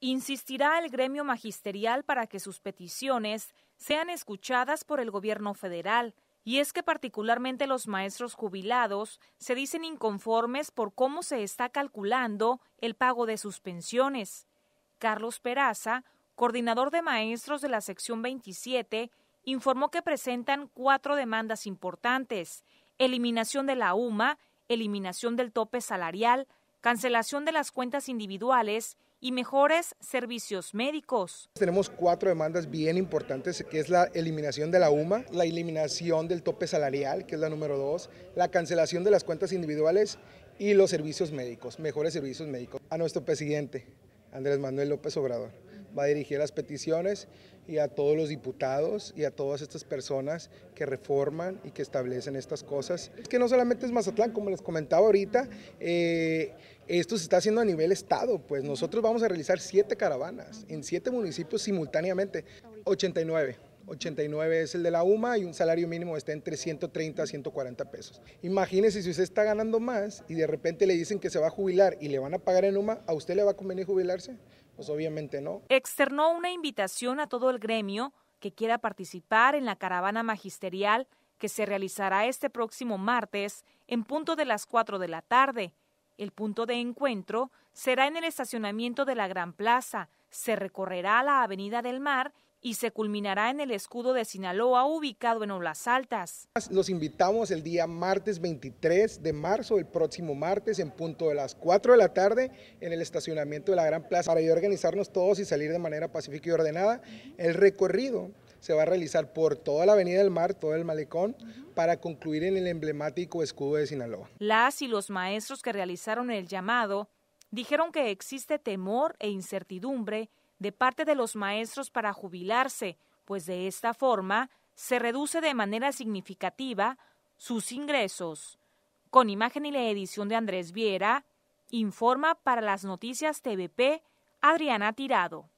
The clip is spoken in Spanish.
insistirá el gremio magisterial para que sus peticiones sean escuchadas por el gobierno federal, y es que particularmente los maestros jubilados se dicen inconformes por cómo se está calculando el pago de sus pensiones. Carlos Peraza, coordinador de maestros de la sección 27, informó que presentan cuatro demandas importantes, eliminación de la UMA, eliminación del tope salarial, cancelación de las cuentas individuales y mejores servicios médicos. Tenemos cuatro demandas bien importantes, que es la eliminación de la UMA, la eliminación del tope salarial, que es la número dos, la cancelación de las cuentas individuales y los servicios médicos, mejores servicios médicos. A nuestro presidente, Andrés Manuel López Obrador, va a dirigir las peticiones y a todos los diputados y a todas estas personas que reforman y que establecen estas cosas. Es que no solamente es Mazatlán, como les comentaba ahorita, eh, esto se está haciendo a nivel estado, pues nosotros vamos a realizar siete caravanas en siete municipios simultáneamente, 89. 89 es el de la UMA y un salario mínimo está entre 130 a 140 pesos. Imagínese si usted está ganando más y de repente le dicen que se va a jubilar y le van a pagar en UMA, ¿a usted le va a convenir jubilarse? Pues obviamente no. Externó una invitación a todo el gremio que quiera participar en la caravana magisterial que se realizará este próximo martes en punto de las 4 de la tarde el punto de encuentro será en el estacionamiento de la Gran Plaza, se recorrerá la Avenida del Mar y se culminará en el escudo de Sinaloa ubicado en Olas Altas. Los invitamos el día martes 23 de marzo, el próximo martes, en punto de las 4 de la tarde, en el estacionamiento de la Gran Plaza, para ir organizarnos todos y salir de manera pacífica y ordenada. El recorrido se va a realizar por toda la Avenida del Mar, todo el malecón, para concluir en el emblemático escudo de Sinaloa. Las y los maestros que realizaron el llamado dijeron que existe temor e incertidumbre de parte de los maestros para jubilarse, pues de esta forma se reduce de manera significativa sus ingresos. Con imagen y la edición de Andrés Viera, informa para las noticias TVP Adriana Tirado.